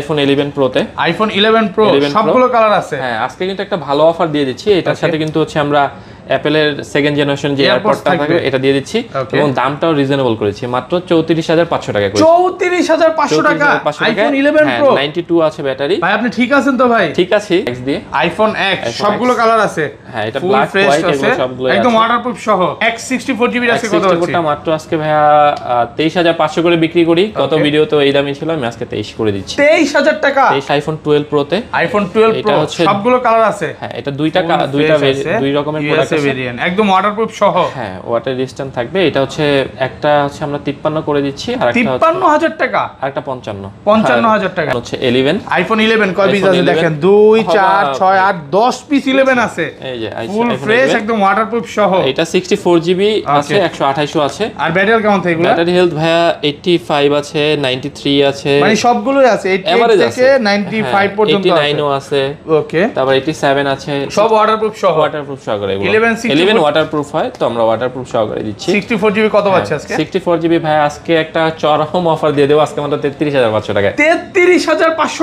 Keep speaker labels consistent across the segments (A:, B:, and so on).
A: IPhone 11 pro তে iPhone 11 pro সবগুলো colour আছে হ্যাঁ আজকে কিন্তু একটা ভালো অফার দিয়ে দিচ্ছি এটার সাথে কিন্তু হচ্ছে আমরা অ্যাপেলের সেকেন্ড জেনারেশন যে এয়ারপডটা থাকবে এটা দিয়ে দিচ্ছি এবং দামটাও রিজনেবল করেছি মাত্র 34500 টাকা করে 34500 টাকা আইফোন 11 প্রো 92 আছে ব্যাটারি ভাই আপনি ঠিক আছেন তো ভাই ঠিক আছে এক্স দিয়ে আইফোন এক্স সবগুলো কালার আছে হ্যাঁ এটা ব্ল্যাক হোয়াইট আছে একদম ওয়াটারপ্রুফ সহ এক্স 64 জিবি আছে কত হচ্ছে মাত্র আজকে ভাইয়া 23500 করে বিক্রি করি গত ভিডিও তো এই দামই ছিল আমি আজকে তেইশ করে দিচ্ছি তেইশ হাজার টাকা এই আইফোন টুয়েলভ প্রো তে আইফোন 12 প্রো সবগুলো কালার আছে হ্যাঁ এটা দুইটা দুইটা দুই রকমের প্রোডাক্ট ভেরিয়েন্ট একদম ওয়াটারপ্রুফ হ্যাঁ, আর একটা 53000 টাকা আর একটা 55 আছে দেখেন 2 আছে এই যে আছে 128 আছে আর ব্যাটারি কেমন থাকে মানে ব্যাটারি ও আছে ওকে তারপর 87 আছে সব ওয়াটারপ্রুফ সহ ওয়াটারপ্রুফ দিচ্ছি হ্যাঁ, আজকে মাত্র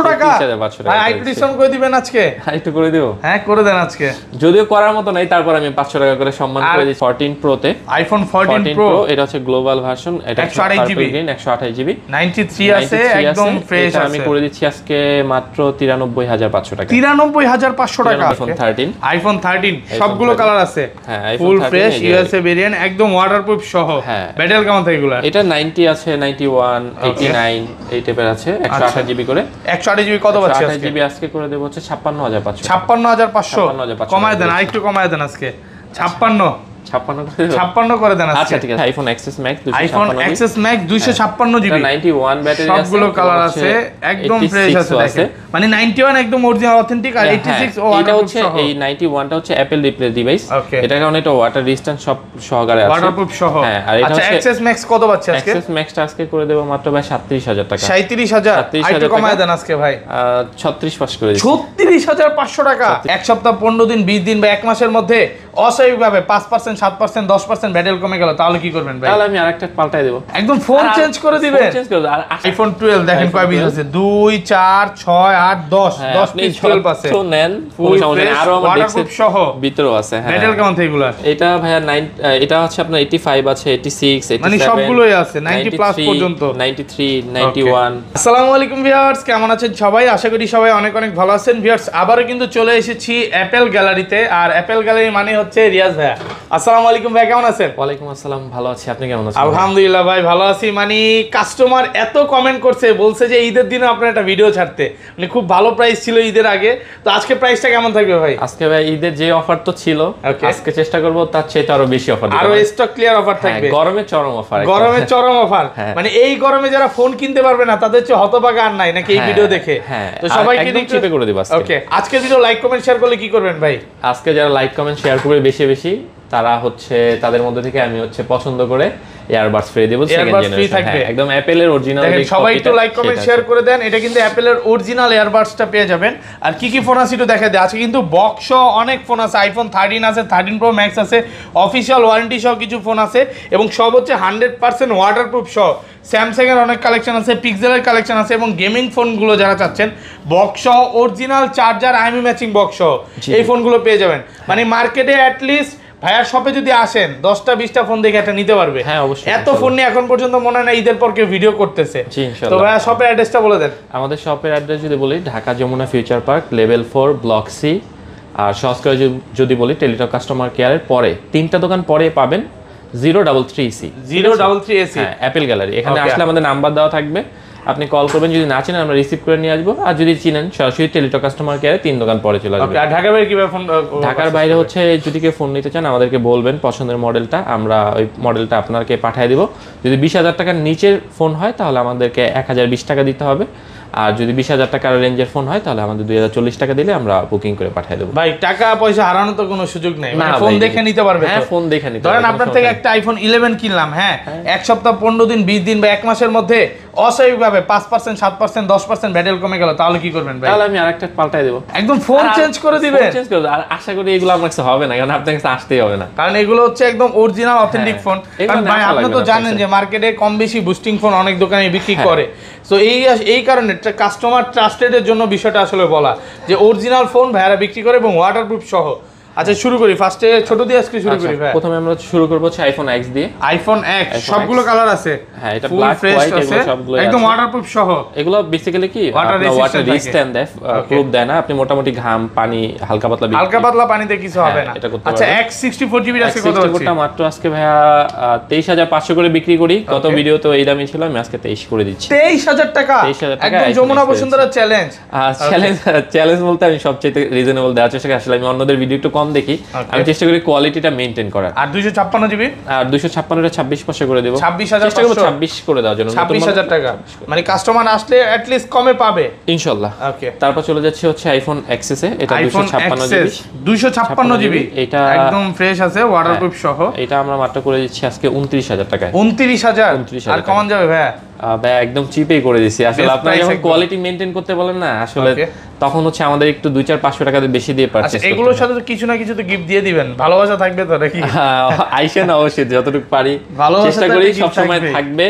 A: টাকা হ্যাঁ, হ্যাঁ, যদিও করার মতো নাই তারপর আমি টাকা করে সম্মান করে আইফোন গ্লোবাল ভার্সন আছে আমি করে দিচ্ছি আজকে মাত্র টাকা 13 আইফোন সবগুলো কালার আছে ফুল ফ্রেশ ইউএসএ ভেরিয়েন্ট একদম ওয়াটারপ্রুফ সহ ব্যাটেল কেমন থাকে এটা 90 আছে 91 89 আচ্ছা। এই টাইপের আছে 128 জিবি আচ্ছা। করে 128 জিবি কত পাচ্ছি আজকে 128 জিবি আজকে করে দেব হচ্ছে 56500 56500 কমায় দেন আরেকটু কমায় দেন আজকে 56 56 করে দেন আচ্ছা ঠিক আছে iPhone XS 256 iPhone XS 256 GB 91 battery আছে সবগুলো কালার আছে একদম ফ্রেশ আছে মানে 91 একদম অরিজিনাল অথেন্টিক আর 86 হ্যাঁ, হ্যাঁ। ও এটা হচ্ছে এই 91টা হচ্ছে অ্যাপল রিপ্লেস ডিভাইস কারণে এটা ওয়াটার রেজিস্ট্যান্ট সব সহকারে আছে ওয়াটারপ্রুফ সহ হ্যাঁ আর এটা আচ্ছা, হচ্ছে এক্সএস ম্যাক্স কত পাচ্ছে আজকে এক্সএস ম্যাক্সটা আজকে করে দেব মাত্র ভাই 37000 টাকা 37000 37000 কমায় দেন আজকে ভাই 36 পাস করে দিচ্ছি 36500 টাকা এক সপ্তাহ 15 দিন 20 দিন বা এক মাসের মধ্যে অস্বাভাবিকভাবে পাঁচ পার্সেন্ট সাত পার্সেন্ট দশ পার্সেন্ট ব্যাটেল কমে গেল তাহলে কি করবেন ভাই তাহলে আমি আরেকটা পাল্টাই দেবো একদম ফোন চেঞ্জ করে দিবেন চেঞ্জ করে আর আইফোন টুয়েলভ দেখেন কয় পিস আছে দুই চার ছয় আট দশ হ্যাঁ, দশ পিস আছে নেন আরো সহ আছে হ্যাঁ এটা ভাইয়া এটা হচ্ছে আপনার এইটি ফাইভ আছে এইটি সিক্স মানে সবগুলোই আছে নাইনটি প্লাস পর্যন্ত নাইনটি থ্রি ওয়ান আসসালামু আলাইকুম ভিউয়ার্স কেমন আছেন সবাই আশা করি সবাই অনেক অনেক ভালো আছেন ভিউয়ার্স আবারও কিন্তু চলে এসেছি অ্যাপেল গ্যালারিতে আর অ্যাপেল গ্যালারি মানে হচ্ছে হচ্ছে রিয়াজ ভাইয়া আসসালামু আলাইকুম ভাই কেমন আছেন ওয়ালাইকুম আসসালাম ভালো আছি আপনি কেমন আছেন আলহামদুলিল্লাহ ভাই ভালো আছি মানে কাস্টমার এত কমেন্ট করছে বলছে যে ঈদের দিনে আপনার একটা ভিডিও ছাড়তে মানে খুব ভালো প্রাইস ছিল ঈদের আগে তো আজকে প্রাইসটা কেমন থাকবে ভাই আজকে ভাই ঈদের যে অফার তো ছিল আজকে চেষ্টা করব তার চেয়ে আরো বেশি অফার আরো স্টক ক্লিয়ার অফার থাকবে গরমে চরম অফার গরমে চরম অফার হ্যাঁ। মানে এই গরমে যারা ফোন কিনতে পারবে না তাদের হচ্ছে হতবাগা আর নাই নাকি এই ভিডিও হ্যাঁ, দেখে হ্যাঁ, তো সবাইকে নিয়ে করে দিব আজকে ওকে আজকে ভিডিও লাইক কমেন্ট শেয়ার করলে কি করবেন ভাই আজকে যারা লাইক কমেন্ট শেয়ার করবে করে বেশি বেশি তারা হচ্ছে তাদের মধ্যে থেকে আমি হচ্ছে পছন্দ করে এয়ারবাস ফ্রি দেব এয়ারবাস ফ্রি একদম অ্যাপেলের অরিজিনাল সবাই একটু লাইক কমেন্ট শেয়ার করে দেন এটা কিন্তু অ্যাপেলের অরিজিনাল এয়ারবাসটা পেয়ে যাবেন আর কি কি ফোন আছে একটু দেখা দেয় আজকে কিন্তু বক্স অনেক ফোন আছে আইফোন থার্টিন আছে থার্টিন প্রো ম্যাক্স আছে অফিসিয়াল ওয়ারেন্টি সহ কিছু ফোন আছে এবং সব হচ্ছে হান্ড্রেড পার্সেন্ট ওয়াটারপ্রুফ সহ স্যামসাংয়ের অনেক কালেকশন আছে পিক্সেলের কালেকশন আছে এবং গেমিং ফোনগুলো যারা চাচ্ছেন box original charger IMEI matching box সহ এই ফোনগুলো পেয়ে যাবেন মানে মার্কেটে অ্যাটলিস্ট ভাইয়ার শপে যদি আসেন দশটা বিশটা ফোন দেখে একটা নিতে পারবে হ্যাঁ, এত ফোন নিয়ে এখন পর্যন্ত মনে হয় ঈদের পর কেউ ভিডিও করতেছে তো ভাইয়া শপের অ্যাড্রেসটা বলে দেন আমাদের শপের অ্যাড্রেস যদি বলি Dhaka Jamuna Future Park level four block C আর সহজ যদি বলি টেলিটক কাস্টমার কেয়ারের পরে তিনটা দোকান পরে পাবেন zero double three C zero double three AC Apple Gallery এখানে আসলে আমাদের নাম্বার দেওয়া থাকবে আপনি কল করবেন যদি না চেনেন আমরা রিসিভ করে নিয়ে আসবো আর যদি চিনেন সরাসরি টেলিটক কাস্টমার কেয়ারে তিন দোকান পরে চলে আসবে আর ঢাকার বাইরে কিভাবে ফোন ঢাকার বাইরে হচ্ছে যদি কেউ ফোন নিতে চান আমাদেরকে বলবেন পছন্দের মডেলটা আমরা ওই মডেলটা আপনাকে পাঠিয়ে দেবো যদি বিশ হাজার টাকার নিচের ফোন হয় তাহলে আমাদেরকে এক হাজার বিশ টাকা দিতে হবে আর যদি বিশ হাজার টাকার রেঞ্জের ফোন হয় তাহলে আমাদের দুই হাজার চল্লিশ টাকা দিলে আমরা বুকিং করে পাঠিয়ে দেবো ভাই টাকা পয়সা হারানো তো কোনো সুযোগ নেই ফোন মানে দেখে নিতে পারবে হ্যাঁ ফোন দেখে নিতে ধরেন আপনার থেকে একটা আইফোন ইলেভেন কিনলাম হ্যাঁ, হ্যাঁ এক সপ্তাহ পনেরো দিন বিশ দিন বা এক মাসের মধ্যে অস্বাভাবিকভাবে পাঁচ পার্সেন্ট সাত পার্সেন্ট দশ পার্সেন্ট ব্যাটেল কমে গেল তাহলে কি করবেন ভাই তাহলে আমি আরেকটা পাল্টাই দেবো একদম ফোন চেঞ্জ করে দিবেন চেঞ্জ করে আর আশা করি এগুলো আমার কাছে হবে না কারণ আপনার কাছে আসতেই হবে না কারণ এগুলো হচ্ছে একদম অরিজিনাল অথেন্টিক ফোন কারণ ভাই আপনি তো জানেন যে মার্কেটে কম বেশি বুস্টিং ফোন অনেক দোকানে বিক্রি হ্যাঁ। করে সো এই এই কারণে কাস্টমার ট্রাস্টেডের জন্য বিষয়টা আসলে বলা যে অরিজিনাল ফোন ভাইরা বিক্রি করে এবং ওয়াটারপ্রুফ সহ আচ্ছা শুরু করি ফার্স্টে ছোট দিয়ে আজকে শুরু আচ্ছা, করি ভাই প্রথমে আমরা শুরু করব হচ্ছে আইফোন এক্স দিয়ে আইফোন এক্স সবগুলো কালার আছে হ্যাঁ এটা ব্ল্যাক হোয়াইট আছে একদম ওয়াটারপ্রুফ সহ এগুলো বেসিক্যালি কি ওয়াটার রেজিস্ট্যান্ট দেয় প্রুফ দেয় না আপনি মোটামুটি ঘাম পানি হালকা পাতলা হালকা পাতলা পানিতে কিছু হবে হ্যাঁ, না আচ্ছা এক্স 64 জিবি আছে কত হচ্ছে এটা মাত্র আজকে ভাইয়া 23500 করে বিক্রি করি গত ভিডিও তো এই দামে ছিল আমি আজকে 23 করে দিচ্ছি 23000 টাকা 23000 টাকা একদম Jamuna Bashundhara challenge challenge challenge বলতে আমি সবচেয়ে রিজনেবল দেওয়ার চেষ্টা করি আসলে আমি অন্যদের ভিডিও একটু কম কম দেখি আমি চেষ্টা করি কোয়ালিটিটা মেইনটেইন করার আর 256 জিবি আর 256 এর 26 পাঁচশো করে দেব 26000 হাজার করে দাও জন্য 26000 টাকা মানে কাস্টমার আসলে অ্যাট লিস্ট কমে পাবে ইনশাআল্লাহ ওকে তারপর চলে যাচ্ছে হচ্ছে আইফোন এক্সএস এ এটা 256 জিবি 256 জিবি এটা একদম ফ্রেশ আছে ওয়াটারপ্রুফ হ্যাঁ। সহ এটা আমরা মাত্র করে দিচ্ছি আজকে 29000 হাজার টাকায় উনত্রিশ আর কমন যাবে ভাই ভাই একদম চিপেই করে দিছি আসলে আপনারা যখন কোয়ালিটি মেনটেন করতে বলেন না আসলে তখন হচ্ছে আমাদের একটু দুই চার পাঁচশো টাকা বেশি দিয়ে পারচেস আচ্ছা, এগুলোর সাথে তো কিছু না কিছু তো গিফট দিয়ে দিবেন ভালোবাসা থাকবে তো নাকি হ্যাঁ, আইসেন অবশ্যই যতটুকু পারি চেষ্টা করি সব সময় থাকবে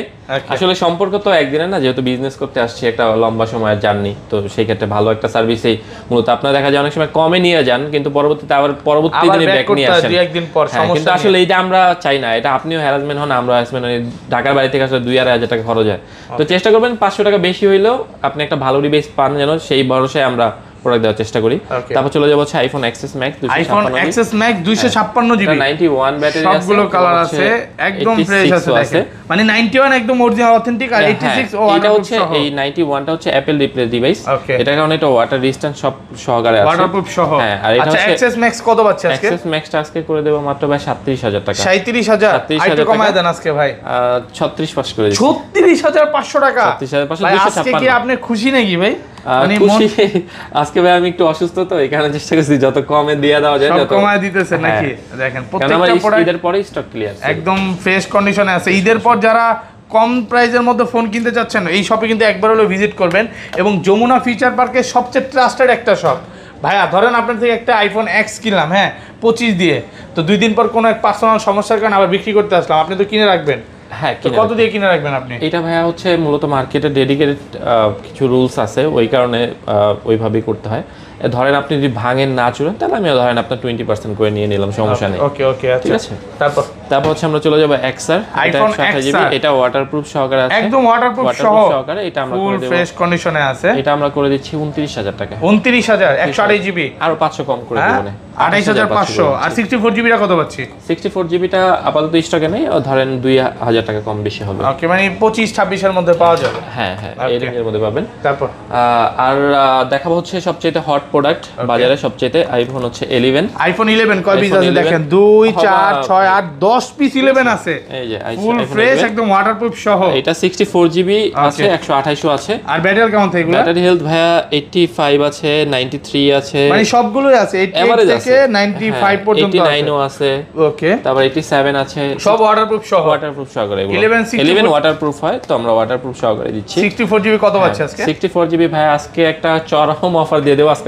A: আসলে সম্পর্ক তো একদিনে না যেহেতু বিজনেস করতে আসছি একটা লম্বা সময়ের জার্নি তো সেই ক্ষেত্রে ভালো একটা সার্ভিসেই মূলত আপনারা দেখা যায় অনেক সময় কমে নিয়ে যান কিন্তু পরবর্তীতে আবার পরবর্তী দিনে ব্যাক নিয়ে আসেন একদিন পর হ্যাঁ, সমস্যা কিন্তু আসলে এইটা আমরা চাই না এটা আপনিও হ্যারাসমেন্ট হন আমরা হ্যারাসমেন্ট ঢাকার বাড়ি থেকে আসলে দুই আড়াই হাজার টাকা খরচ হয় তো চেষ্টা করবেন পাঁচশো টাকা বেশি হইলেও আপনি একটা ভালো রিবেস পান যেন সেই ভরসায় আমরা প্রোডাক্ট দেওয়ার চেষ্টা করি তারপর চলে যাবো হচ্ছে iPhone XS max iPhone XS max দুইশো ছাপ্পান্ন জিবি নাইনটি ওয়ান ব্যাটারি সবগুলো কালার আছে একদম ফ্রেশ আছে মানে নাইনটি ওয়ান একদম অরিজিনাল অথেন্টিক আর এইটি সিক্স এটা হচ্ছে এই নাইনটি ওয়ানটা হচ্ছে অ্যাপেল রিপ্লেস ডিভাইস এটা কারণে এটা ওয়াটার রেজিস্ট্যান্ট সব সহকারে আছে ওয়াটারপ্রুফ সহ হ্যাঁ আর এটা আচ্ছা, হচ্ছে এক্সেস ম্যাক্স কত পাচ্ছে আজকে এক্সেস ম্যাক্স আজকে করে দেবো মাত্র ভাই 37000 টাকা 37000 37000 কমায় দেন আজকে ভাই 36 পাস করে দিচ্ছি 36500 টাকা 36500 আজকে কি আপনি খুশি নাকি ভাই মানে খুশি আজকে ভাই আমি একটু অসুস্থ তো এখানে চেষ্টা করছি যত কমে দিয়ে দেওয়া যায় যত কমায় দিতেছে হ্যাঁ। নাকি দেখেন প্রত্যেকটা প্রোডাক্ট ঈদের স্টক ক্লিয়ার একদম ফ্রেশ কন্ডিশনে আছে ঈদের পর যারা কম প্রাইসের মধ্যে ফোন কিনতে চাচ্ছেন এই শপে কিন্তু একবার হলেও ভিজিট করবেন এবং যমুনা ফিচার এর সবচেয়ে ট্রাস্টেড একটা শপ ভাইয়া ধরেন আপনার থেকে একটা আইফোন এক্স কিনলাম হ্যাঁ পঁচিশ দিয়ে তো দুই দিন পর কোনো এক পার্সোনাল সমস্যার কারণে আবার বিক্রি করতে আসলাম আপনি তো কিনে রাখবেন হ্যাঁ কত দিয়ে কিনে রাখবেন আপনি এটা ভাইয়া হচ্ছে মূলত মার্কেটে ডেডিকেটেড কিছু রুলস আছে ওই কারণে ওইভাবেই করতে হয় ধরেন আপনি যদি ভাঙেন না চুরেন তাহলে আমি ধরেন আপনার টোয়েন্টি পার্সেন্ট করে নিয়ে নিলাম সমস্যা আচ্ছা, নেই ওকে ওকে আচ্ছা। ঠিক আছে তারপর তারপর হচ্ছে আমরা চলে যাবো এক্সার এটা ওয়াটার প্রুফ সহকারে আছে একদম প্রুফ সহকারে এটা আমরা করে ফ্রেশ কন্ডিশনে আছে এটা আমরা করে দিচ্ছি উনত্রিশ হাজার টাকা উনত্রিশ 29000 128 জিবি আরো পাঁচশো কম করে হ্যাঁ? দেব আর দেখাবো হচ্ছে সবচেয়ে হট প্রোডাক্ট বাজারে সবচেয়ে আইফোন হচ্ছে আইফোন কয় পিস আছে দেখেন পিস আছে এই যে সহ এটা জিবি আছে আছে আর ব্যাটারি কেমন থাকে ব্যাটারি হেলথ ভাইয়া আছে আছে মানে সবগুলোই আছে হ্যাঁ, পর্যন্ত আছে ওকে তারপর আছে সব ওয়াটারপ্রুফ সহ ওয়াটারপ্রুফ সহকারে ইলেভেন ওয়াটারপ্রুফ হয় তো আমরা ওয়াটারপ্রুফ সহ করে দিচ্ছি ফোর জিবি কত হ্যাঁ, আছে আজকে ফোর জিবি ভাই আজকে একটা চরম অফার দিয়ে দেবো আজকে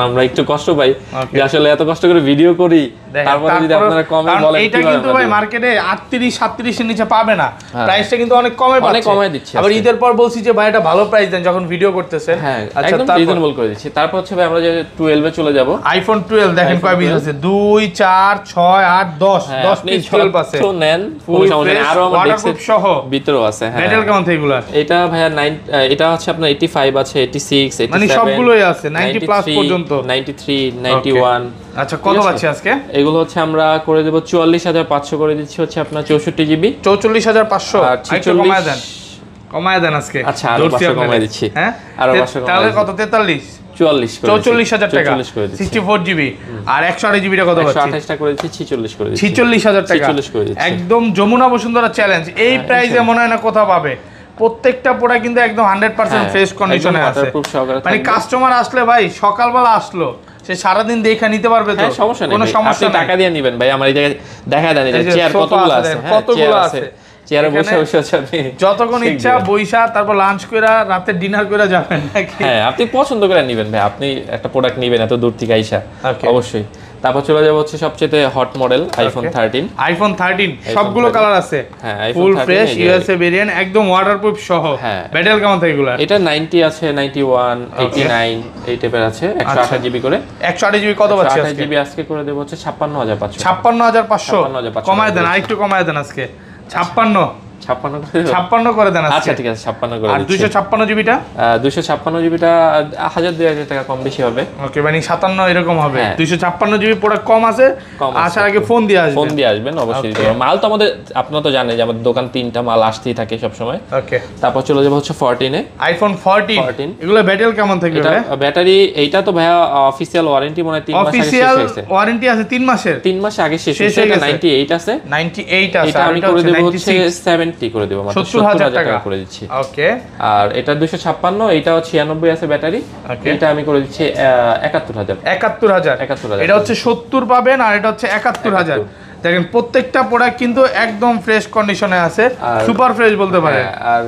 A: আমরা একটু কষ্ট পাই যে আসলে এত কষ্ট করে ভিডিও করি তারপরে যদি আপনারা কমে বলেন এটা কিন্তু ভাই মার্কেটে 38 37 এর নিচে পাবে না প্রাইসটা হ্যাঁ। কিন্তু অনেক কমে পাচ্ছে অনেক কমে দিচ্ছে আবার ঈদের পর বলছি যে ভাই এটা ভালো প্রাইস দেন যখন ভিডিও করতেছেন হ্যাঁ আচ্ছা তারপর রিজনেবল করে দিচ্ছি তারপর হচ্ছে ভাই আমরা যে 12 এ চলে যাব আইফোন 12 দেখেন কয় পিস আছে 2 4 6 8 10 10 পিস 12 আছে তো নেন ফুল সমস্যা আরো আমরা দেখছি সহ ভিতর আছে হ্যাঁ মেটাল কাউন্ট এগুলো আছে এটা ভাই 9 এটা হচ্ছে আপনার 85 আছে 86 87 মানে সবগুলোই আছে 90 প্লাস পর্যন্ত পর্যন্ত 93 91 আর আচ্ছা, হ্যাঁ? কত চৌচল্লিশ হাজার টাকা সিক্সটি ফোর জিবি আর একশো কত আঠাশটা করে দিচ্ছি ছিচল্লিশ করে ছিচল্লিশ হাজার টাকা একদম যমুনা বসুন্ধরা চ্যালেঞ্জ এই প্রাইজে হ্যাঁ, মনে হয় না কোথাও পাবে প্রত্যেকটা পোড়া কিন্তু একদম হান্ড্রেড পার্সেন্ট ফ্রেশ কন্ডিশনে আছে মানে কাস্টমার আসলে ভাই সকালবেলা আসলো সে সারাদিন দেখে নিতে পারবে তো হ্যাঁ, সমস্যা কোনো সমস্যা টাকা দিয়ে নেবেন ভাই আমার এই জায়গায় দেখা দেন চেয়ার কতগুলো আছে হ্যাঁ, হ্যাঁ, কতগুলো আছে চেয়ারে বসে বসে আপনি যতক্ষণ ইচ্ছা বৈশা তারপর লাঞ্চ কইরা রাতে ডিনার কইরা যাবেন হ্যাঁ আপনি পছন্দ করে নেবেন ভাই আপনি একটা প্রোডাক্ট নেবেন এত দূর থেকে আইসা অবশ্যই তারপর চলে যাব হচ্ছে সবচেয়ে হট মডেল আইফোন 13 আইফোন 13 সবগুলো কালার আছে হ্যাঁ ফুল ফ্রেশ ইউএসএ ভেরিয়েন্ট একদম ওয়াটারপ্রুফ সহ হ্যাঁ ব্যাটেল কেমন থাকে এগুলো এটা 90 আছে 91 89 এই টাইপের আছে 128 জিবি আচ্ছা। করে 128 জিবি কত পাচ্ছে আজকে জিবি আজকে করে দেব হচ্ছে 56500 56500 কমায় দেন আরেকটু কমায় দেন আজকে 56 তারপর চলে যাবো হচ্ছে ফোরটিনে আইফোন ফোরটিন ফোরটিন এগুলো ব্যাটারি কেমন থাকবে ব্যাটারি এইটা তো ভাইয়া অফিসিয়াল ওয়ারেন্টি মনে হয় তিন ওয়ারেন্টি আছে তিন মাসের তিন মাস আগে শেষ হয়েছে নাইনটি এইট আছে নাইনটি এইট আছে সেভেন টোটালি করে দেবো মানে সত্তর হাজার টাকা করে দিচ্ছি ওকে আর এটা দুশো ছাপ্পান্ন এটাও ছিয়ানব্বই আছে ব্যাটারি এটা আমি করে দিচ্ছি একাত্তর হাজার একাত্তর হাজার একাত্তর হাজার এটা হচ্ছে সত্তর পাবেন আর এটা হচ্ছে একাত্তর হাজার দেখেন প্রত্যেকটা প্রোডাক্ট কিন্তু একদম ফ্রেশ কন্ডিশনে আছে সুপার ফ্রেশ বলতে পারে হ্যাঁ, আর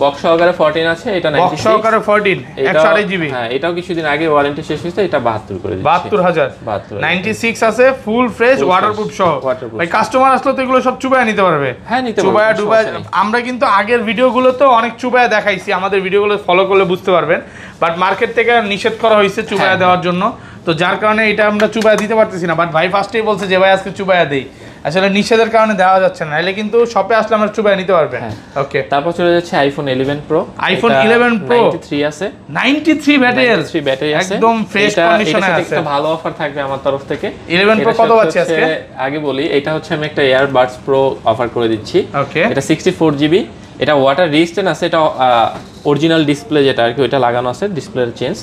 A: বক্স সহকারে 14 আছে এটা 96 বক্স সহকারে 14 1.5 জিবি হ্যাঁ এটাও কিছুদিন আগে ওয়ারেন্টি শেষ হয়েছে এটা 72 করে দিচ্ছি 72000 96 আছে ফুল ফ্রেশ ওয়াটারপ্রুফ সহ ভাই কাস্টমার আসলে তো এগুলো সব চুবায় নিতে পারবে হ্যাঁ নিতে পারবে চুবায় ডুবায় আমরা কিন্তু আগের ভিডিওগুলো তো অনেক চুবায় দেখাইছি আমাদের ভিডিওগুলো ফলো করলে বুঝতে পারবেন বাট মার্কেট থেকে নিষেধ করা হয়েছে চুবায় হ্যাঁ। দেওয়ার জন্য তো যার কারণে এটা আমরা চুবায়া দিতে পারতেছি না বাট ভাই ফার্স্টেই বলছে যে ভাই আজকে চুবায়া দেই আসলে নিষেধের কারণে দেওয়া যাচ্ছে না এলে কিন্তু শপে আসলে আমরা চুবাই নিতে পারবেন ওকে হ্যাঁ। তারপর চলে যাচ্ছে আইফোন 11 প্রো আইফোন 11 প্রো 93 আছে 93 ব্যাটারি 93 ব্যাটারি আছে একদম ফ্রেশ কন্ডিশনে আছে একটা ভালো অফার থাকবে আমার তরফ থেকে 11 প্রো কত আছে আজকে আগে বলি এটা হচ্ছে আমি একটা এয়ারবাডস প্রো অফার করে দিচ্ছি ওকে এটা 64 জিবি এটা ওয়াটার রেজিস্ট্যান্ট আছে এটা অরিজিনাল ডিসপ্লে যেটা আর কি ওটা লাগানো আছে ডিসপ্লের চেঞ্জ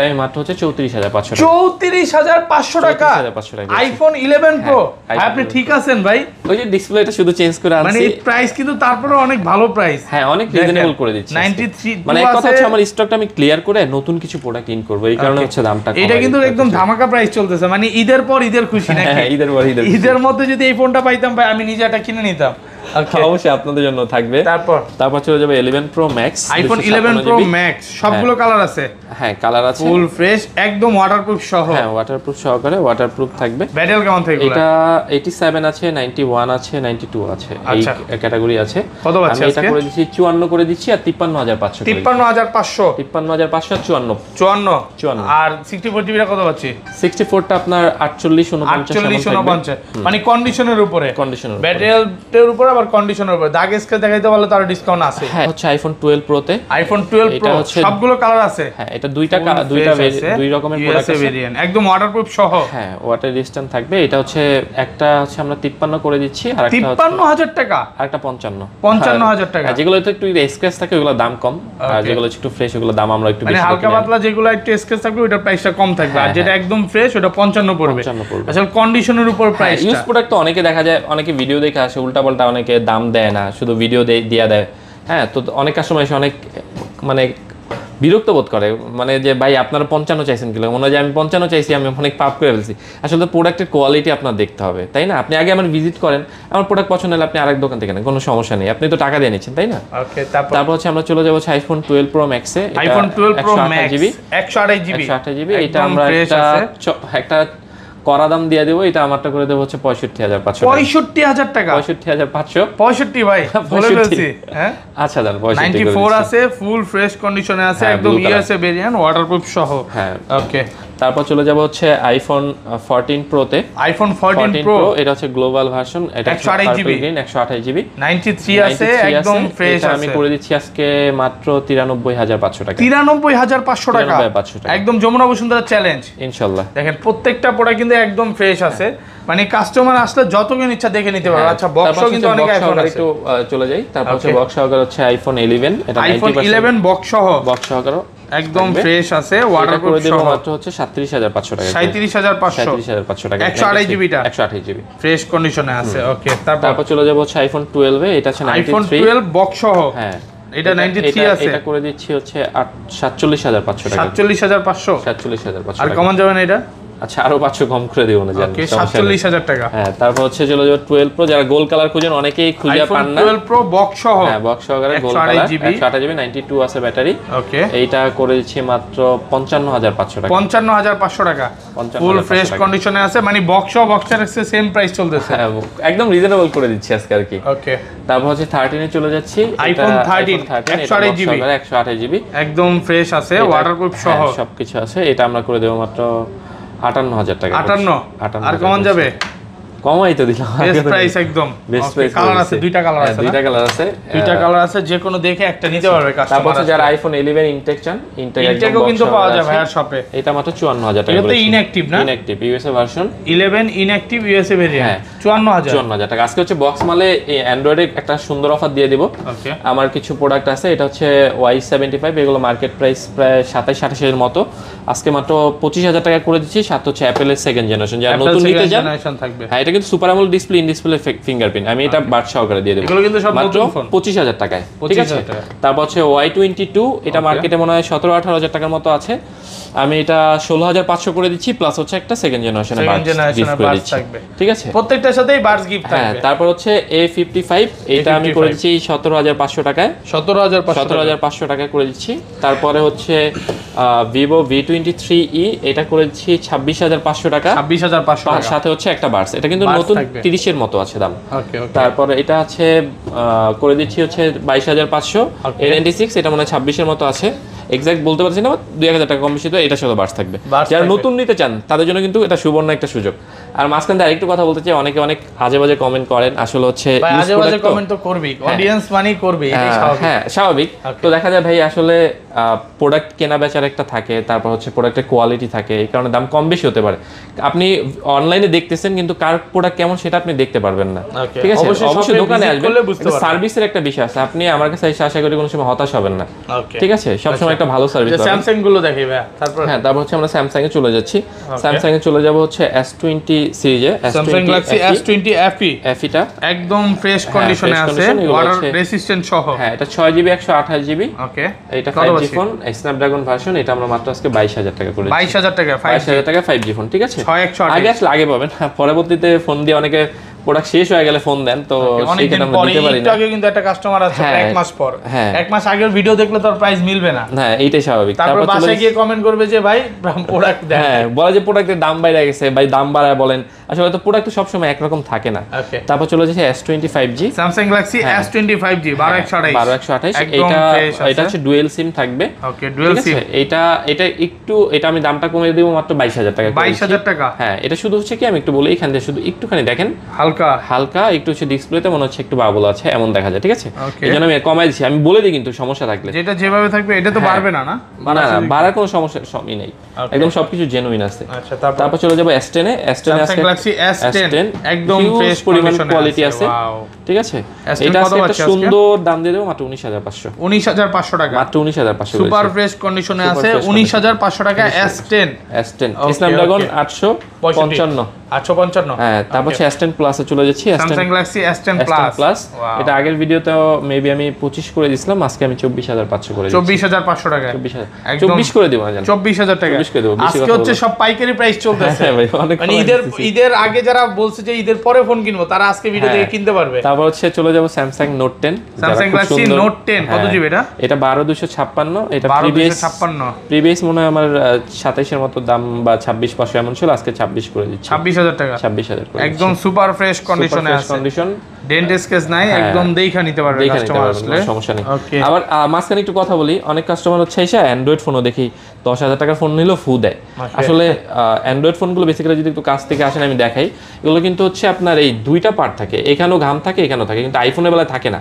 A: তাই মাত্র হচ্ছে চৌত্রিশ হাজার পাঁচশো চৌত্রিশ হাজার পাঁচশো টাকা পাঁচশো টাকা আইফোন ইলেভেন প্রো আপনি ঠিক আছেন ভাই ওই যে ডিসপ্লেটা শুধু চেঞ্জ করে মানে প্রাইস কিন্তু তারপরে অনেক ভালো প্রাইস হ্যাঁ অনেক রিজনেবল করে দিচ্ছে 93 মানে এক কথা হচ্ছে আমার স্টকটা আমি ক্লিয়ার করে নতুন কিছু প্রোডাক্ট ইন করব এই কারণে হচ্ছে দামটা এটা কিন্তু একদম ধামাকা প্রাইস চলতেছে মানে ঈদের পর ঈদের খুশি হ্যাঁ, নাকি হ্যাঁ, ঈদের পর ঈদের ঈদের মধ্যে যদি এই ফোনটা পাইতাম ভাই আমি নিজে এটা কিনে নিতাম চুয়ান্ন করে দিচ্ছি আর তিপ্পান্ন হাজার পাঁচশো তিপ্পান্ন হাজার পাঁচশো তিপ্পান্ন হাজার পাঁচশো আর চুয়ান্ন চুয়ান্ন চুয়ান্ন আর সিক্সটি ফোর 53500 54 জিবিটা কত পাচ্ছি সিক্সটি আপনার টা আপনার আটচল্লিশ মানে কন্ডিশনের উপরে কন্ডিশনের ব্যাটেলের উপরে আবার কন্ডিশনের উপর দাগ স্কেল দেখাইতে পারলে তো আরো ডিসকাউন্ট আছে হ্যাঁ হচ্ছে আইফোন 12 প্রো তে আইফোন 12 প্রো সবগুলো কালার আছে হ্যাঁ এটা দুইটা দুইটা দুই রকমের প্রোডাক্ট আছে ভেরিয়েন্ট একদম ওয়াটারপ্রুফ সহ হ্যাঁ ওয়াটার রেজিস্ট্যান্ট থাকবে এটা হচ্ছে একটা হচ্ছে আমরা 53 করে দিচ্ছি আর একটা 53000 টাকা আর একটা 55 55000 টাকা হ্যাঁ, যেগুলো তো একটু স্ক্র্যাচ থাকে ওগুলো দাম কম আর যেগুলো একটু ফ্রেশ ওগুলো দাম আমরা একটু মানে বেশি মানে হালকা পাতলা যেগুলো একটু স্ক্র্যাচ থাকবে ওটার প্রাইসটা কম থাকবে আর হ্যাঁ, যেটা হ্যাঁ। একদম ফ্রেশ ওটা 55 পড়বে আসলে কন্ডিশনের উপর প্রাইস ইউজ প্রোডাক্ট তো অনেকে দেখা যায় অনেকে ভিডিও দেখে আসে উল্টা পাল্টা অনেকে অনেকে দাম দেয় না শুধু ভিডিও দিয়ে দেয় হ্যাঁ তো অনেকের সময় সে অনেক মানে বিরক্ত বোধ করে মানে যে ভাই আপনারা পঞ্চান্ন চাইছেন কিলো মনে হয় যে আমি পঞ্চান্ন চাইছি আমি অনেক পাপ করে ফেলছি আসলে প্রোডাক্টের কোয়ালিটি আপনার দেখতে হবে তাই না আপনি আগে আমার ভিজিট করেন আমার প্রোডাক্ট পছন্দ হলে আপনি আরেক দোকান থেকে কোনো সমস্যা নেই আপনি তো টাকা দিয়ে নিচ্ছেন তাই না তারপর হচ্ছে আমরা চলে যাবো আইফোন টুয়েলভ প্রো ম্যাক্সে আইফোন টুয়েলভ প্রো ম্যাক্স একশো আঠাশ জিবি একশো আঠাশ জিবি এটা আমরা একটা একটা করা দাম দিয়ে দেবো এটা আমারটা করে দেবো হচ্ছে পঁয়ষট্টি হাজার পাঁচশো পঁয়ষট্টি হাজার টাকা পঁয়ষট্টি হাজার পাঁচশো পঁয়ষট্টি ভাই বলে হ্যাঁ? আচ্ছা দান পঁয়ষট্টি ফোর আছে ফুল ফ্রেশ কন্ডিশনে আছে হ্যাঁ, একদম ইয়ে আছে বেরিয়ান ওয়াটারপ্রুফ সহ হ্যাঁ ওকে তারপর চলে যাব হচ্ছে আইফোন 14 প্রো তে আইফোন 14 প্রো এটা হচ্ছে গ্লোবাল ভার্সন এটা 128 জিবি 128 জিবি 93 আছে একদম ফ্রেশ আছে আমি করে দিচ্ছি আজকে মাত্র 93500 টাকা 93500 টাকা 93500 টাকা একদম যমুনা বসুন্ধরা চ্যালেঞ্জ ইনশাআল্লাহ দেখেন প্রত্যেকটা প্রোডাক্ট কিন্তু একদম ফ্রেশ আছে হ্যাঁ। মানে কাস্টমার আসলে যতক্ষণ ইচ্ছা দেখে নিতে পারবে হ্যাঁ। আচ্ছা বক্সও কিন্তু অনেক আইফোন আছে একটু চলে যাই তারপর হচ্ছে বক্স সহকারে হচ্ছে আইফোন 11 এটা 90% আইফোন 11 বক্স সহ বক্স সহকারে একদম ফ্রেশ আছে ওয়াটারপ্রুফ সহ মাত্র হচ্ছে 37500 টাকা 37500 37500 টাকা 128 জিবিটা 128 জিবি ফ্রেশ কন্ডিশনে আছে ওকে তারপর তারপর চলে যাব হচ্ছে আইফোন 12 এ এটা হচ্ছে 93 আইফোন 12 বক্স সহ হ্যাঁ এটা 93 আছে এটা করে দিচ্ছি হচ্ছে 47500 টাকা 47500 47500 আর কমন যাবে না এটা আচ্ছা আরো পাঁচশো কম করে দেবো না জানি সাতচল্লিশ হাজার টাকা হ্যাঁ তারপর হচ্ছে চলে যাবে টুয়েলভ প্রো যারা গোল কালার খুঁজেন অনেকেই খুঁজে পান না টুয়েলভ প্রো বক্স সহ হ্যাঁ বক্স সহকারে গোল কালার একশো জিবি নাইনটি টু আছে ব্যাটারি ওকে এইটা মাত্র পঞ্চান্ন হাজার পাঁচশো টাকা পঞ্চান্ন হাজার পাঁচশো টাকা ফুল ফ্রেশ কন্ডিশনে আছে মানে বক্স সহ বক্সের সেম প্রাইস চলতেছে হ্যাঁ একদম রিজনেবল করে দিচ্ছি আজকে আর কি ওকে তারপর হচ্ছে থার্টিনে চলে যাচ্ছি আইফোন থার্টিন একশো আঠাশ জিবি একশো আঠাশ জিবি একদম ফ্রেশ আছে ওয়াটারপ্রুফ সহ হ্যাঁ, সবকিছু আছে এটা আমরা করে দেবো মাত্র আটান্ন হাজার টাকা আটান্ন আর কমান যাবে কমাই তো দিলাম বেস্ট প্রাইস একদম বেস্ট প্রাইস কালার আছে দুইটা কালার হ্যাঁ, আছে দুইটা কালার আছে দুইটা কালার আছে যে কোনো দেখে একটা নিতে পারবে কাস্টমার তারপর যারা আইফোন 11 ইনটেক চান ইনটেক কিন্তু পাওয়া শপে হ্যাঁ, এটা মাত্র 54000 টাকা এটা তো ইনঅ্যাকটিভ না inactive USA version 11 inactive USA variant 54000 54000 টাকা আজকে হচ্ছে বক্স মালে অ্যান্ড্রয়েডে একটা সুন্দর অফার দিয়ে দেব ওকে আমার কিছু প্রোডাক্ট আছে এটা হচ্ছে ওয়াই ফাইভ এগুলো মার্কেট প্রাইস প্রায় 27 28 এর মতো আজকে মাত্র 25000 টাকা করে দিচ্ছি সাথে হচ্ছে সেকেন্ড জেনারেশন যারা নতুন নিতে চান থাকবে হ্যাঁ এটা কিন্তু super AMOLED display in display fingerprint আমি এটা বাট সহকারে দিয়ে দেব এগুলো কিন্তু সব মাত্র পঁচিশ হাজার টাকায় ঠিক আছে তারপর আছে Y22 এটা মার্কেটে মনে হয় 17 18000 টাকার মতো আছে আমি এটা 16500 করে দিচ্ছি প্লাস হচ্ছে একটা সেকেন্ড জেনারেশনের গিফট করে দিচ্ছি ঠিক আছে প্রত্যেকটার সাথেই বার্স হ্যাঁ, গিফট থাকবে হ্যাঁ তারপর হচ্ছে A55 এটা আমি করে দিচ্ছি 17500 টাকায় 17500 17500 টাকায় করে দিচ্ছি তারপরে হচ্ছে Vivo V23e e, এটা করে দিচ্ছি 26500 টাকা 26500 টাকা সাথে হচ্ছে একটা বার্স এটা কিন্তু নতুন তিরিশের মতো আছে দাম তারপর এটা আছে করে দিচ্ছি হচ্ছে বাইশ হাজার পাঁচশো এটা মনে হয় এর মতো আছে এক্সাক্ট বলতে পারছি না দুই হাজার টাকা কম বেশি তো এটা শুধু বার্স থাকবে যারা নতুন নিতে চান তাদের জন্য কিন্তু এটা সুবর্ণ একটা সুযোগ আর মাঝখান থেকে আরেকটু কথা বলতে চাই অনেকে অনেক আজে বাজে কমেন্ট করেন আসলে হচ্ছে হ্যাঁ। হ্যাঁ, স্বাভাবিক হ্যাঁ, তো দেখা যায় ভাই আসলে প্রোডাক্ট কেনা বেচার একটা থাকে তারপর হচ্ছে প্রোডাক্টের কোয়ালিটি থাকে এই কারণে দাম কম বেশি হতে পারে আপনি অনলাইনে দেখতেছেন কিন্তু কার প্রোডাক্ট কেমন সেটা আপনি দেখতে পারবেন না ঠিক আছে অবশ্যই দোকানে আসবেন সার্ভিসের একটা বিষয় আছে আপনি আমার কাছে এসে আশা করি কোনো সময় হতাশ হবেন না ঠিক আছে সবসময় একটা ভালো সার্ভিস আচ্ছা, স্যামসাং গুলো দেখি ভাই তারপর হ্যাঁ তারপর হচ্ছে আমরা স্যামসাং এ চলে যাচ্ছি স্যামসাং এ চলে যাব হচ্ছে S20 সিরিজে Samsung Galaxy S20 FE FE টা একদম ফ্রেশ হ্যাঁ, কন্ডিশনে আছে ওয়াটার রেসিস্ট্যান্ট সহ হ্যাঁ এটা 6GB 128GB ওকে এটা 5G ফোন স্ন্যাপড্রাগন ভার্সন এটা আমরা মাত্র আজকে 22000 টাকা করে 22000 টাকা 22000 টাকা 5G ফোন ঠিক আছে 6 আগে আসলে আগে পাবেন হ্যাঁ, পরবর্তীতে ফোন দিয়ে অনেকে প্রোডাক্ট শেষ হয়ে গেলে ফোন দেন তো এটা একটু এটা আমি দামটা কমিয়ে দিব মাত্র বাইশ হাজার টাকা বাইশ হাজার টাকা হ্যাঁ এটা শুধু হচ্ছে কি আমি একটু বলি এখান থেকে শুধু একটুখানি দেখেন হালকা হালকা একটু হচ্ছে ডিসপ্লেতে মনে হচ্ছে একটু বাবল আছে এমন দেখা যায় ঠিক আছে এই জন্য আমি কমাই দিচ্ছি আমি বলে দিই কিন্তু সমস্যা থাকলে যেটা যেভাবে থাকবে এটা তো হ্যাঁ। বাড়বে না না না বাড়ার কোনো সমস্যা সমই নেই একদম সবকিছু জেনুইন আছে আচ্ছা তারপর চলে যাব S10 এ S10 আছে গ্যালাক্সি এস একদম ফ্রেশ পরিমাণ কোয়ালিটি আছে ঠিক আছে এটা আছে একটা সুন্দর দাম দিয়ে দেবো মাত্র উনিশ হাজার পাঁচশো উনিশ হাজার পাঁচশো টাকা মাত্র উনিশ হাজার পাঁচশো সুপার ফ্রেশ কন্ডিশনে আছে উনিশ হাজার পাঁচশো টাকা S10 S10 স্ন্যাপড্রাগন আটশো পঞ্চান্ন আটশো পঞ্চান্ন হ্যাঁ তারপর হচ্ছে এস প্লাস প্লাসে চলে যাচ্ছি স্যামসাং গ্যালাক্সি S10 প্লাস এটা আগের ভিডিওতে মেবি আমি 25 করে দিছিলাম আজকে আমি 24500 করে 24500 টাকা 24 করে দেব না 24000 টাকা 24 করে দেব আজকে হচ্ছে সব পাইকারি প্রাইস চলতেছে হ্যাঁ, হ্যাঁ, মানে ঈদের ঈদের আগে যারা বলছে যে ঈদের পরে ফোন কিনবো তারা আজকে ভিডিও থেকে হ্যাঁ। কিনতে পারবে তারপর হচ্ছে চলে যাব Samsung Note 10 Samsung Galaxy Note 10 কত জিবি এটা এটা 12256 এটা প্রিভিয়াস 12256 প্রিভিয়াস মনে হয় আমার 27 এর মতো দাম বা পাঁচশো এমন ছিল আজকে 26 করে দিচ্ছি 26000 টাকা 26000 হাজার একদম সুপার ফ্রেশ ফ্রেশ কন্ডিশনে আছে কন্ডিশন ডেন্ট স্কেচ নাই হ্যাঁ। একদম দেইখা নিতে পারবে কাস্টমার আসলে সমস্যা নেই আবার মাঝখানে একটু কথা বলি অনেক কাস্টমার হচ্ছে এসে অ্যান্ড্রয়েড ফোনও দেখি দশ হাজার টাকার ফোন নিলেও ফু দেয় আসলে অ্যান্ড্রয়েড ফোনগুলো বেসিক্যালি যদি একটু কাছ থেকে আসেন আমি দেখাই এগুলো কিন্তু হচ্ছে আপনার এই দুইটা পার্ট থাকে এখানেও ঘাম থাকে এখানেও থাকে কিন্তু আইফোনের বেলায় থাকে না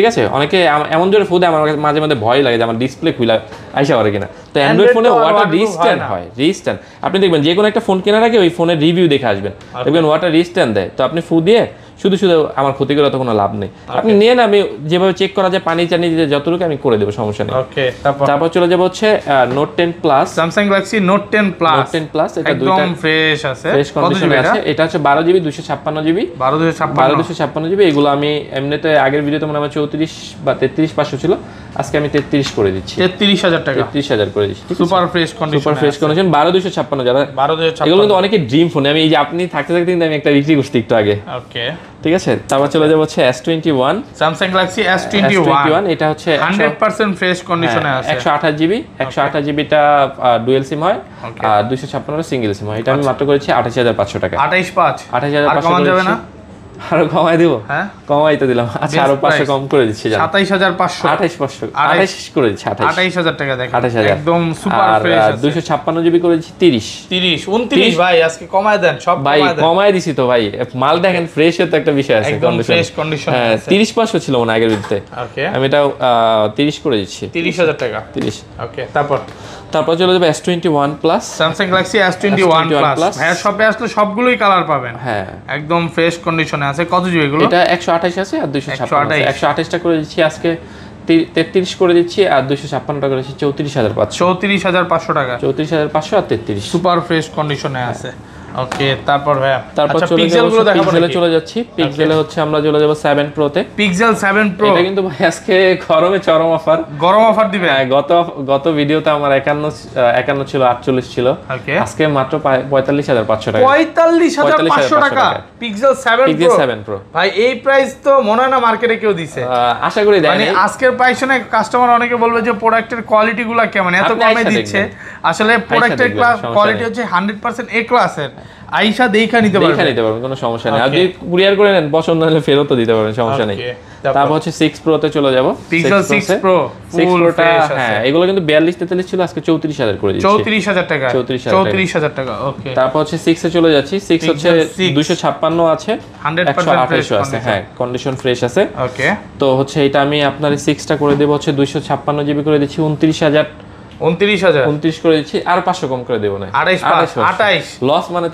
A: ঠিক আছে অনেকে এমন জোরে ফোন দেয় আমার মাঝে মাঝে ভয় লাগে যে আমার ডিসপ্লে খুলে আইসা পারে কিনা তো অ্যান্ড্রয়েড ফোনে ওয়াটার রিস্ট্যান্ড হয় রিস্ট্যান্ড আপনি দেখবেন যে কোনো একটা ফোন কেনার আগে ওই ফোনের রিভিউ দেখে আসবেন দেখবেন ওয়াটার রিস্ট্যান্ড দেয় তো আপনি ফু দিয়ে শুধু শুধু আমার ক্ষতি করে তো কোনো লাভ নেই আপনি নেন আমি যেভাবে চেক করা যায় পানি চানি দিয়ে যতটুকু আমি করে দেবো সমস্যা নেই তারপর চলে যাবো হচ্ছে note ten plus Samsung Galaxy note ten plus note ten plus এটা দুইটা ফ্রেশ আছে ফ্রেশ কন্ডিশনে আছে এটা হচ্ছে বারো জিবি দুশো ছাপ্পান্ন জিবি বারো দুশো ছাপ্পান্ন জিবি এগুলো আমি এমনিতে আগের ভিডিওতে মনে হয় চৌত্রিশ বা তেত্রিশ পাঁচশো ছিল আজকে আমি তেত্রিশ করে দিচ্ছি তেত্রিশ হাজার টাকা তেত্রিশ হাজার করে দিচ্ছি super fresh super fresh condition বারো দুশো ছাপ্পান্ন যারা বারো দুশো কিন্তু অনেকে ড্রিম ফোন আমি এই যে আপনি থাকতে থাকতে কিন্তু আমি একটা বিক্রি করছি একটু আগে ওকে ঠিক আছে তারপর চলে যাবো হচ্ছে S twenty one Samsung Galaxy S twenty one এটা হচ্ছে হান্ড্রেড পার্সেন্ট ফ্রেশ হ্যাঁ, কন্ডিশনে আছে একশো আঠাশ জিবি একশো আঠাশ জিবিটা ডুয়েল সিম হয় আর দুশো ছাপ্পান্ন সিঙ্গেল সিম হয় এটা আমি আচ্ছা। মাত্র করেছি আঠাশ হাজার পাঁচশো টাকা আঠাশ পাঁচ আঠাশ হাজার পাঁচশো যাবে না আরো কমাই দেবো হ্যাঁ কমাই তো দিলাম আচ্ছা আরো পাঁচশো কম করে দিচ্ছি সাতাইশ হাজার পাঁচশো আঠাইশ পাঁচশো আঠাইশ করে দিচ্ছি আঠাইশ হাজার টাকা দেখ আঠাইশ হাজার একদম সুপার দুশো ছাপ্পান্ন জিবি করে তিরিশ তিরিশ উনত্রিশ ভাই আজকে কমাই দেন সব ভাই কমাই দিছি তো ভাই মাল দেখেন ফ্রেশ তো একটা বিষয় আছে একদম ফ্রেশ কন্ডিশন হ্যাঁ তিরিশ পাঁচশো ছিল মনে আগের বিরুদ্ধে আমি এটা তিরিশ করে দিচ্ছি তিরিশ হাজার টাকা তিরিশ ওকে তারপর তারপর চলে যাবে S21 one plus Samsung Galaxy S twenty one plus হ্যাঁ সবে আসলে সবগুলোই কালার পাবেন হ্যাঁ একদম ফ্রেশ কন্ডিশনে আছে কত জিবি এগুলো এটা একশো আঠাশ আছে আর 256 ছাপ্পান্ন করে দিচ্ছি আজকে তেত্রিশ করে দিচ্ছি আর 256 টা করে দিচ্ছি চৌত্রিশ হাজার চৌত্রিশ হাজার পাঁচশো টাকা চৌত্রিশ হাজার পাঁচশো আর তেত্রিশ সুপার ফ্রেশ কন্ডিশনে আছে ওকে তারপর তারপর পিক্সেল আচ্ছা, গুলো দেখাবো পিক্সেলে চলে যাচ্ছি পিক্সেলে হচ্ছে আমরা চলে যাব 7 প্রো তে পিক্সেল 7 প্রো এটা কিন্তু ভাই আজকে গরমে চরম অফার গরম অফার দিবে হ্যাঁ গত গত ভিডিওতে আমার 51 51 ছিল 48 ছিল আজকে মাত্র 45500 টাকা 45500 টাকা পিক্সেল 7 প্রো পিক্সেল 7 প্রো ভাই এই প্রাইস তো মনে হয় না মার্কেটে কেউ দিছে আশা করি দেয় মানে আজকের প্রাইস কাস্টমার অনেকে বলবে যে প্রোডাক্টের কোয়ালিটি গুলো কেমন এত কমে দিচ্ছে আসলে প্রোডাক্টের কোয়ালিটি হচ্ছে 100% এ ক্লাসের আইসা দেখা নিতে পারবেন দেখা নিতে পারবেন কোনো সমস্যা নেই আপনি কুরিয়ার করে নেন পছন্দ হলে দিতে পারবেন সমস্যা নেই তারপর হচ্ছে 6 প্রো তে চলে যাব পিক্সেল 6 প্রো 6 হ্যাঁ এগুলো কিন্তু 42 43 ছিল আজকে 34000 করে 34000 টাকা 34000 টাকা ওকে তারপর হচ্ছে 6 এ চলে যাচ্ছি 6 হচ্ছে 256 আছে আছে হ্যাঁ কন্ডিশন ফ্রেশ আছে ওকে তো হচ্ছে এটা আমি আপনার টা করে দেব হচ্ছে 256 জিবি করে দিচ্ছি 29000 উনত্রিশ হাজার উনত্রিশ করে দিচ্ছি আর পাঁচশো কম করে দেবো না আঠাইশ মানে আঠাইশ লস মানে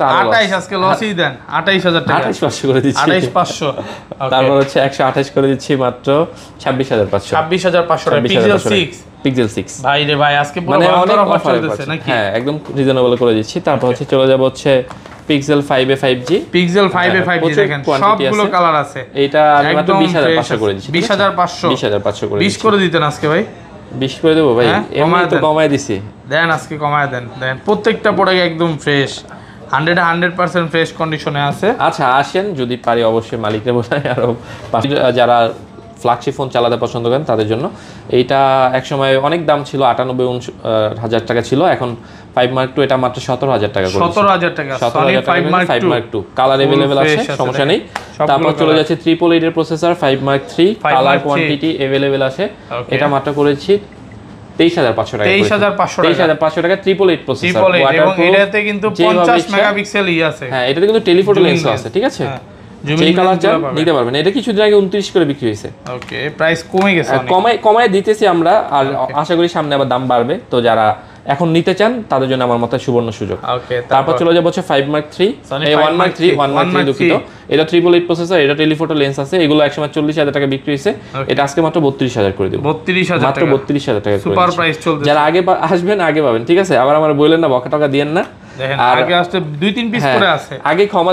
A: আঠাইশ হাজার টাকা আঠাইশ পাঁচশো পাঁচশো তারপর হচ্ছে একশো আঠাইশ করে দিচ্ছি মাত্র ছাব্বিশ হাজার পাঁচশো ছাব্বিশ হাজার সিক্স ভাই রে ভাই আজকে মানে অনেক হ্যাঁ একদম রিজনেবল করে দিচ্ছি তারপর হচ্ছে চলে যাবো হচ্ছে পিক্সেল 5 এ 5G পিক্সেল 5 এ 5G হ্যাঁ, দেখেন সবগুলো কালার আছে এটা আমি মাত্র 20500 করে দিচ্ছি 20500 20500 করে 20 করে দিতেন আজকে ভাই বিশ করে দেবো ভাই হ্যাঁ, এমনি তো কমায় দিছি দেন আজকে কমায় দেন দেন প্রত্যেকটা প্রোডাক্ট একদম fresh hundred hundred percent fresh কন্ডিশনে আছে আচ্ছা আসেন যদি পারি অবশ্যই মালিকের বোঝায় আরও যারা ফ্ল্যাগশিপ ফোন চালাতে পছন্দ করেন তাদের জন্য এইটা একসময় অনেক দাম ছিল আটানব্বই হাজার টাকা ছিল এখন ফাইভ মার্ক টু এটা মাত্র সতেরো হাজার টাকা সতেরো হাজার টাকা সতেরো হাজার টাকা five mark two colour available আছে সমস্যা নেই তারপর চলে যাচ্ছে ট্রিপল এইটের processor five mark three colour quantity available আছে এটা মাত্র করেছি হ্যাঁ, টেলিফোটো লেন্সও আছে ঠিক আছে হ্যাঁ। নিতে পারবেন এটা কিছুদিন আগে উনত্রিশ করে বিক্রি হয়েছে কমায় দিতেছি আমরা আর আশা করি সামনে আবার দাম বাড়বে তো যারা এখন নিতে চান তাদের জন্য আমার সুবর্ণ সুযোগ তারপর চলে যাবো হচ্ছে five mark three one mark three one mark three দুঃখিত এটা ট্রিপল এইট প্রসেসর এটা টেলিফোটো লেন্স আছে এগুলো একশো চল্লিশ হাজার টাকা বিক্রি হয়েছে এটা আজকে মাত্র বত্রিশ হাজার করে দেবো বত্রিশ মাত্র বত্রিশ হাজার টাকা যারা আগে আসবেন আগে পাবেন ঠিক আছে আবার আমার বললেন না বকা টাকা দিয়েন না হ্যাঁ, আগে ক্ষমা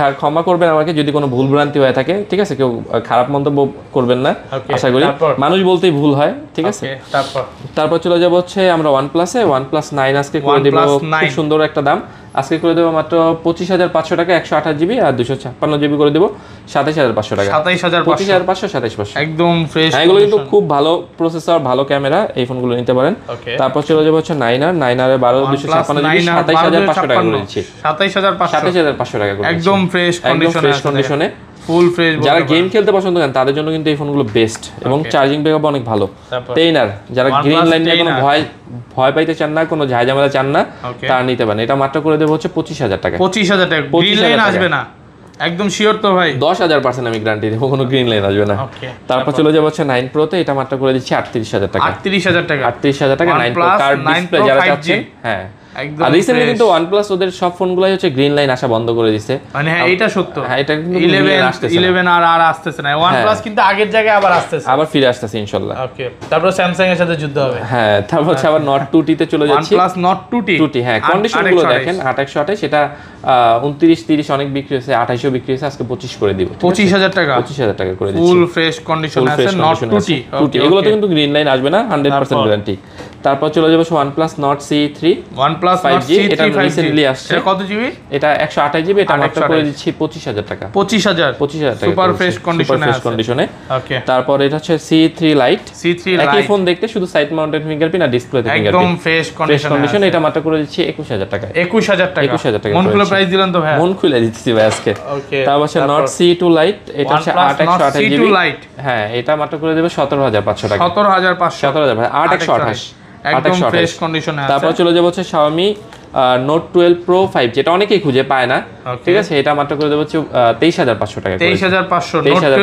A: হ্যাঁ, ক্ষমা করবেন আমাকে যদি কোনো ভুল ভ্রান্তি হয়ে থাকে ঠিক আছে কেউ খারাপ মন্তব্য করবেন না আশা করি মানুষ বলতেই ভুল হয় ঠিক আছে তারপর চলে যাবো হচ্ছে আমরা ওয়ান প্লাসে ওয়ান প্লাস নাইন আজকে করে দেবো খুব সুন্দর একটা দাম আজকে করে দেবো মাত্র পঁচিশ হাজার পাঁচশো টাকা একশো আঠাশ জিবি আর দুশো ছাপ্পান্ন জিবি করে দেবো সাতাইশ হাজার পাঁচশো টাকা সাতাইশ হাজার পঁচিশ হাজার পাঁচশো সাতাইশ পাঁচশো একদম ফ্রেশ হ্যাঁ, এগুলো কিন্তু খুব ভালো প্রসেসর ভালো ক্যামেরা এই ফোনগুলো নিতে পারেন তারপর চলে যাবো হচ্ছে নাইনার নাইনারে বারো দুশো ছাপ্পান্ন জিবি সাতাইশ হাজার পাঁচশো টাকা করে নিচ্ছি সাতাইশ হাজার সাতাইশ হাজার পাঁচশো টাকা একদম ফ্রেশ একদম ফ্রেশ কন্ডিশনে ফুল ফ্রেশ যারা গেম খেলতে পছন্দ করেন তাদের জন্য কিন্তু এই ফোনগুলো বেস্ট এবং চার্জিং ব্যাকআপ অনেক ভালো যারা গ্রিন লাইন নিয়ে কোনো ভয় ভয় পাইতে চান না কোনো চান না নিতে পারেন এটা মাত্র করে দেবো হচ্ছে পঁচিশ হাজার টাকা পঁচিশ হাজার টাকা গ্রিন লাইন আসবে না একদম শিওর তো ভাই দশ হাজার পার্সেন্ট আমি গ্যারান্টি দেবো কোনো গ্রিন লাইন আসবে না তারপর চলে যাবো হচ্ছে নাইন প্রোতে এটা মাত্র করে দিচ্ছি আটত্রিশ হাজার টাকা আটত্রিশ হাজার টাকা আটত্রিশ হাজার টাকা নাইন প্রো কার্ড ডিসপ্লে যারা চাচ্ছেন হ্যাঁ কন্ডিশন গুলো দেখেন 8128 এটা 29 30 অনেক বিক্রি হয়েছে 2800 বিক্রি হয়েছে আজকে 25 করে দিব 25000 টাকা 25000 টাকা করে দিচ্ছি ফুল কিন্তু গ্রিন লাইন আসবে না 100% গ্যারান্টি তারপর চলে যাবে OnePlus Nord C3 OnePlus Nord C3 এটা রিসেন্টলি আসছে কত জিবি এটা 128 জিবি এটা মাত্র করে দিচ্ছি 25000 টাকা 25000 25000 টাকা সুপার ফ্রেশ কন্ডিশনে ফ্রেশ কন্ডিশনে ওকে তারপর এটা হচ্ছে C3 Lite C3 Lite একই ফোন দেখতে শুধু সাইড মাউন্টেড ফিঙ্গারপ্রিন্ট আর ডিসপ্লেতে ফিঙ্গারপ্রিন্ট একদম ফ্রেশ কন্ডিশনে ফ্রেশ কন্ডিশনে এটা মাত্র করে দিচ্ছি 21000 টাকা 21000 টাকা 21000 টাকা মন খুলে প্রাইস দিলাম তো ভাই মন খুলে দিচ্ছি ভাই আজকে ওকে তারপর হচ্ছে Nord C2 Lite এটা হচ্ছে 8 128 জিবি হ্যাঁ এটা মাত্র করে দেবে 17500 টাকা 17500 17500 8128 একদম ফ্রেশ কন্ডিশনে আছে তারপর চলে যাব হচ্ছে Xiaomi যেটা অনেকেই খুঁজে পায় না ঠিক আছে এটা মাত্র করে হচ্ছে তেইশ হাজার পাঁচশো টাকা তেইশ হাজার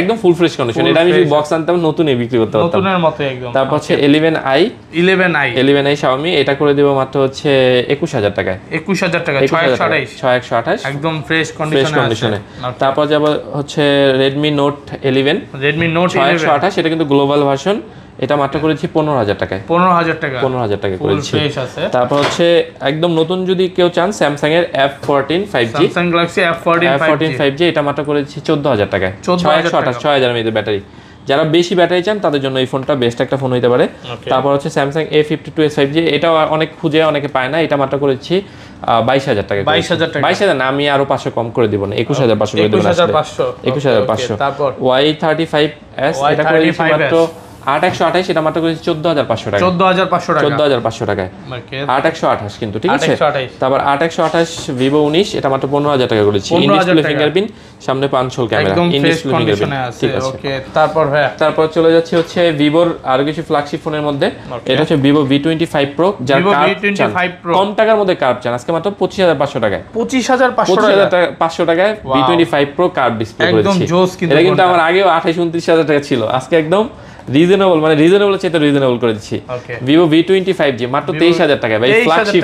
A: একদম ফুল ফ্রেশ কন্ডিশন এটা আমি যদি বক্স আনতাম নতুনই বিক্রি করতে পারতাম নতুনের একদম তারপর হচ্ছে এটা করে দেবো মাত্র হচ্ছে একুশ হাজার টাকায় একুশ হাজার টাকা ছয় ছয় একশো আঠাশ একদম ফ্রেশ কন্ডিশনে তারপর হচ্ছে Redmi note eleven Redmi note ছয় একশো আঠাশ এটা কিন্তু গ্লোবাল ভার্সন এটা মাত্র করেছি পনেরো হাজার টাকায় পনেরো হাজার টাকা পনেরো হাজার টাকা করেছি তারপর হচ্ছে একদম নতুন যদি কেউ চান স্যামসাং এর F fourteen five G fourteen five G এটা মাত্র করেছি চোদ্দ হাজার টাকায় ছয় একশো আঠাশ ছয় হাজার মেয়েদের ব্যাটারি যারা বেশি ব্যাটারি চান তাদের জন্য এই ফোনটা বেস্ট একটা ফোন হইতে পারে তারপর হচ্ছে Samsung A fifty two S five G এটাও অনেক খুঁজে অনেকে পায় না এটা মাত্র করেছি বাইশ হাজার টাকা বাইশ হাজার টাকা বাইশ হাজার না আমি আরো পাঁচশো কম করে দিব না একুশ হাজার পাঁচশো করে দেবো একুশ হাজার পাঁচশো ওয়াই থার্টি ফাইভ এস এটা করেছি মাত্র আট একশো আঠাশ চোদ্দ হাজার পাঁচশো টাকা তারপর ভিভো উনিশ পনেরো হাজার টাকা চলে যাচ্ছে হচ্ছে ভিভোর আরো কিছু ফ্ল্যাগশিপ ফোনের মধ্যে এটা হচ্ছে Vivo V twenty five pro যার কম টাকার মধ্যে কার্ভ চান আজকে মাত্র পঁচিশ হাজার পাঁচশো টাকায় পঁচিশ হাজার পঁচিশ হাজার পাঁচশো টাকায় V twenty five pro curve display কিন্তু আমার আগেও আঠাশ উনত্রিশ হাজার টাকা ছিল আজকে একদম রিজনেবল মানে রিজনেবল চাইতে রিজনেবল করে দিচ্ছি Vivo V twenty five G মাত্র তেইশ হাজার টাকা ভাই ফ্ল্যাগশিপ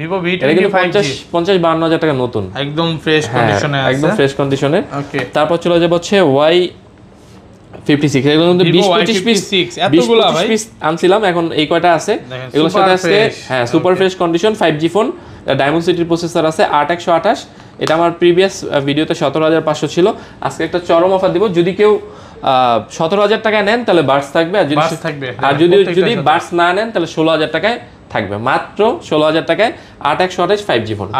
A: ভিভো ভি এটা কিন্তু পঞ্চাশ পঞ্চাশ বান্ন হাজার টাকা নতুন একদম ফ্রেশ হ্যাঁ, কন্ডিশনে একদম ফ্রেশ কন্ডিশনে তারপর চলে যাবে হচ্ছে ওয়াই আনছিলাম এখন এই কয়টা আছে এগুলোর সাথে আছে হ্যাঁ super fresh condition five G phone diamond সিটির প্রসেসর আছে আট একশো আঠাশ এটা আমার প্রিভিয়াস ভিডিওতে সতেরো হাজার পাঁচশো ছিল আজকে একটা চরম অফার দিব যদি কেউ সতেরো হাজার টাকায় নেন তাহলে বার্স থাকবে আর যদি থাকবে আর হ্যাঁ, যদি যদি বার্স না নেন তাহলে ষোলো হাজার টাকায় থাকবে মাত্র ষোলো হাজার টাকায় আট একশো আঠাশ ফাইভ জি ফোন